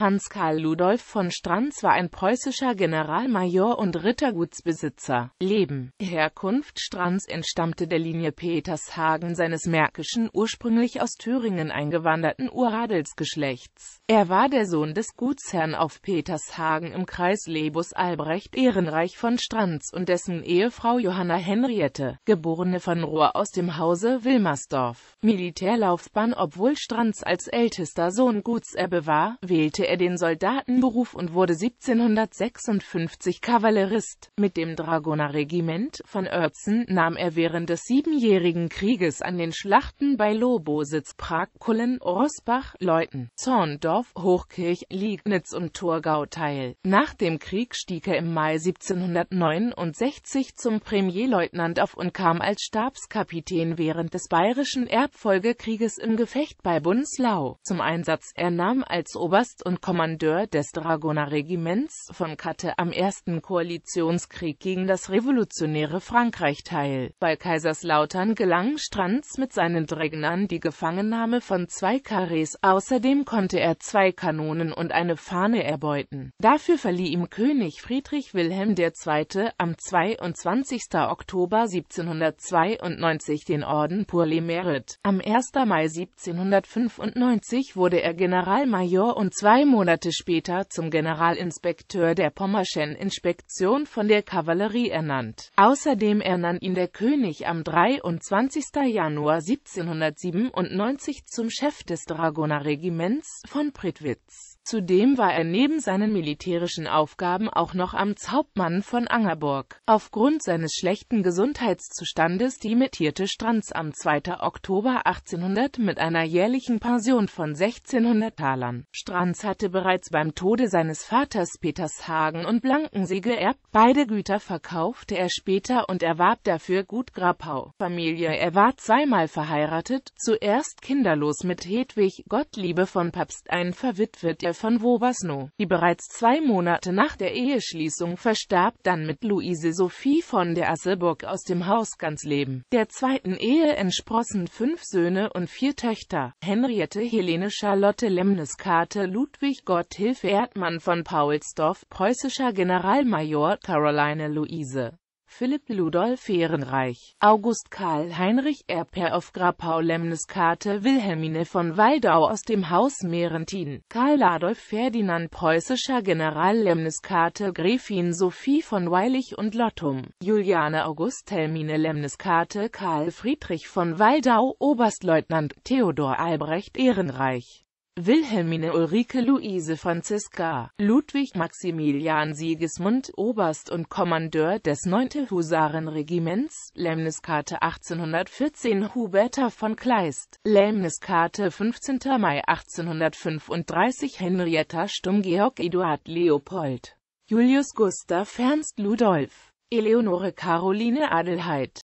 Hans Karl Ludolf von Stranz war ein preußischer Generalmajor und Rittergutsbesitzer. Leben, Herkunft Stranz entstammte der Linie Petershagen seines märkischen ursprünglich aus Thüringen eingewanderten Uradelsgeschlechts. Er war der Sohn des Gutsherrn auf Petershagen im Kreis Lebus Albrecht Ehrenreich von Stranz und dessen Ehefrau Johanna Henriette, geborene von Rohr aus dem Hause Wilmersdorf. Militärlaufbahn Obwohl Stranz als ältester Sohn Gutserbe war, wählte er den Soldatenberuf und wurde 1756 Kavallerist. Mit dem Dragonerregiment von Oertzen nahm er während des Siebenjährigen Krieges an den Schlachten bei Lobositz, Prag, Kullen, Rosbach, Leuten, Zorndorf, Hochkirch, Liegnitz und Thurgau teil. Nach dem Krieg stieg er im Mai 1769 zum Premierleutnant auf und kam als Stabskapitän während des Bayerischen Erbfolgekrieges im Gefecht bei Bunslau zum Einsatz. Er nahm als Oberst und Kommandeur des Dragonerregiments von Katte am Ersten Koalitionskrieg gegen das revolutionäre Frankreich teil. Bei Kaiserslautern gelang Stranz mit seinen Dregnern die Gefangennahme von zwei Karrees, außerdem konnte er zwei Kanonen und eine Fahne erbeuten. Dafür verlieh ihm König Friedrich Wilhelm II. am 22. Oktober 1792 den Orden Pour les Mérites. Am 1. Mai 1795 wurde er Generalmajor und zwei Monate später zum Generalinspekteur der Pommerschen Inspektion von der Kavallerie ernannt. Außerdem ernannt ihn der König am 23. Januar 1797 zum Chef des Dragonerregiments von Prittwitz Zudem war er neben seinen militärischen Aufgaben auch noch Amtshauptmann von Angerburg. Aufgrund seines schlechten Gesundheitszustandes dimittierte Stranz am 2. Oktober 1800 mit einer jährlichen Pension von 1600 Talern. Stranz hatte bereits beim Tode seines Vaters Petershagen und Blankensee geerbt, beide Güter verkaufte er später und erwarb dafür Gut Grabau. Familie Er war zweimal verheiratet, zuerst kinderlos mit Hedwig Gottliebe von Papstein verwitwet er von Wobersno, die bereits zwei Monate nach der Eheschließung verstarb, dann mit Luise Sophie von der Asseburg aus dem Haus ganz leben. Der zweiten Ehe entsprossen fünf Söhne und vier Töchter, Henriette Helene Charlotte Lemniskate Ludwig Gotthilf Erdmann von Paulsdorf, preußischer Generalmajor Caroline Luise Philipp Ludolf Ehrenreich, August Karl Heinrich Erper auf Grapau-Lemnes-Karte Wilhelmine von Waldau aus dem Haus Merentin, Karl Adolf Ferdinand preußischer General lemnes Gräfin Sophie von Weilig und Lottum, Juliane August Helmine lemnes Karl Friedrich von Waldau Oberstleutnant Theodor Albrecht Ehrenreich Wilhelmine Ulrike Luise Franziska, Ludwig Maximilian Sigismund, Oberst und Kommandeur des 9. Husarenregiments, Lemniskarte 1814 Huberta von Kleist, Lemniskarte 15. Mai 1835 Henrietta Stumm Georg Eduard Leopold, Julius Gustav Ernst Ludolf, Eleonore Caroline Adelheid